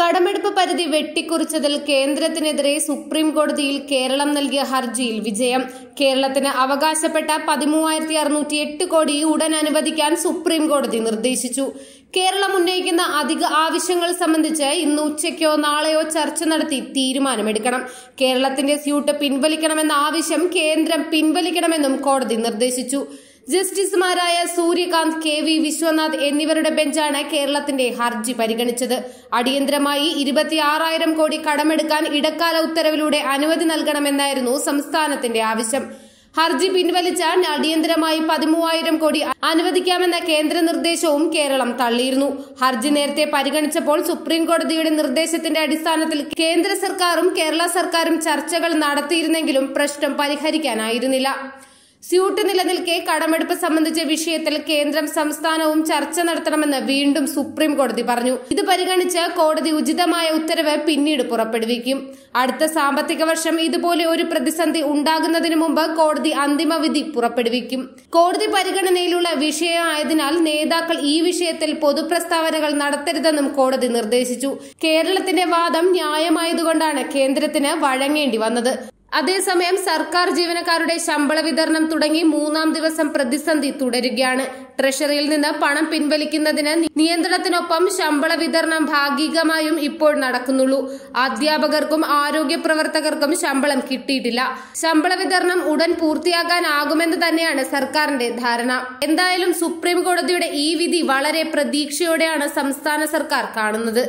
കടമെടുപ്പ് പരിധി വെട്ടിക്കുറിച്ചതിൽ കേന്ദ്രത്തിനെതിരെ സുപ്രീം കോടതിയിൽ കേരളം നൽകിയ ഹർജിയിൽ വിജയം കേരളത്തിന് അവകാശപ്പെട്ട പതിമൂവായിരത്തി അറുന്നൂറ്റി എട്ട് കോടി ഉടൻ അനുവദിക്കാൻ സുപ്രീം കോടതി നിർദ്ദേശിച്ചു കേരളം ഉന്നയിക്കുന്ന അധിക ആവശ്യങ്ങൾ സംബന്ധിച്ച് ഇന്ന് ഉച്ചയ്ക്കോ നാളെയോ ചർച്ച നടത്തി തീരുമാനമെടുക്കണം കേരളത്തിന്റെ സ്യൂട്ട് പിൻവലിക്കണമെന്ന ആവശ്യം കേന്ദ്രം പിൻവലിക്കണമെന്നും കോടതി നിർദ്ദേശിച്ചു ജസ്റ്റിസുമാരായ സൂര്യകാന്ത് കെ വി വിശ്വനാഥ് എന്നിവരുടെ ബെഞ്ചാണ് കേരളത്തിന്റെ ഹർജി പരിഗണിച്ചത് അടിയന്തരമായി ഇരുപത്തിയാറായിരം കോടി കടമെടുക്കാൻ ഇടക്കാല ഉത്തരവിലൂടെ അനുമതി നൽകണമെന്നായിരുന്നു സംസ്ഥാനത്തിന്റെ ആവശ്യം ഹർജി പിൻവലിച്ചാൽ അടിയന്തരമായി പതിമൂവായിരം കോടി അനുവദിക്കാമെന്ന കേന്ദ്ര നിർദ്ദേശവും കേരളം തള്ളിയിരുന്നു ഹർജി നേരത്തെ പരിഗണിച്ചപ്പോൾ സുപ്രീം കോടതിയുടെ നിർദ്ദേശത്തിന്റെ അടിസ്ഥാനത്തിൽ കേന്ദ്ര സർക്കാരും കേരള സർക്കാരും ചർച്ചകൾ നടത്തിയിരുന്നെങ്കിലും പ്രശ്നം പരിഹരിക്കാനായിരുന്നില്ല സ്യൂട്ട് നിലനിൽക്കെ കടമെടുപ്പ് സംബന്ധിച്ച വിഷയത്തിൽ കേന്ദ്രം സംസ്ഥാനവും ചർച്ച നടത്തണമെന്ന് വീണ്ടും സുപ്രീം കോടതി പറഞ്ഞു ഇത് പരിഗണിച്ച് കോടതി ഉചിതമായ ഉത്തരവ് പിന്നീട് പുറപ്പെടുവിക്കും അടുത്ത സാമ്പത്തിക വർഷം ഇതുപോലെ ഒരു പ്രതിസന്ധി ഉണ്ടാകുന്നതിന് മുമ്പ് കോടതി അന്തിമ വിധി പുറപ്പെടുവിക്കും കോടതി പരിഗണനയിലുള്ള വിഷയമായതിനാൽ നേതാക്കൾ ഈ വിഷയത്തിൽ പൊതുപ്രസ്താവനകൾ നടത്തരുതെന്നും കോടതി നിർദ്ദേശിച്ചു കേരളത്തിന്റെ വാദം ന്യായമായതുകൊണ്ടാണ് കേന്ദ്രത്തിന് വഴങ്ങേണ്ടി വന്നത് അതേസമയം സർക്കാർ ജീവനക്കാരുടെ ശമ്പള വിതരണം തുടങ്ങി മൂന്നാം ദിവസം പ്രതിസന്ധി തുടരുകയാണ് ട്രഷറിയിൽ നിന്ന് പണം പിൻവലിക്കുന്നതിന് നിയന്ത്രണത്തിനൊപ്പം ശമ്പള വിതരണം ഭാഗികമായും ഇപ്പോൾ നടക്കുന്നുള്ളൂ അധ്യാപകർക്കും ആരോഗ്യ പ്രവർത്തകർക്കും ശമ്പളം കിട്ടിയിട്ടില്ല ശമ്പള വിതരണം ഉടൻ പൂർത്തിയാക്കാനാകുമെന്ന് തന്നെയാണ് സർക്കാരിന്റെ ധാരണ എന്തായാലും സുപ്രീം കോടതിയുടെ ഈ വിധി വളരെ പ്രതീക്ഷയോടെയാണ് സംസ്ഥാന സർക്കാർ കാണുന്നത്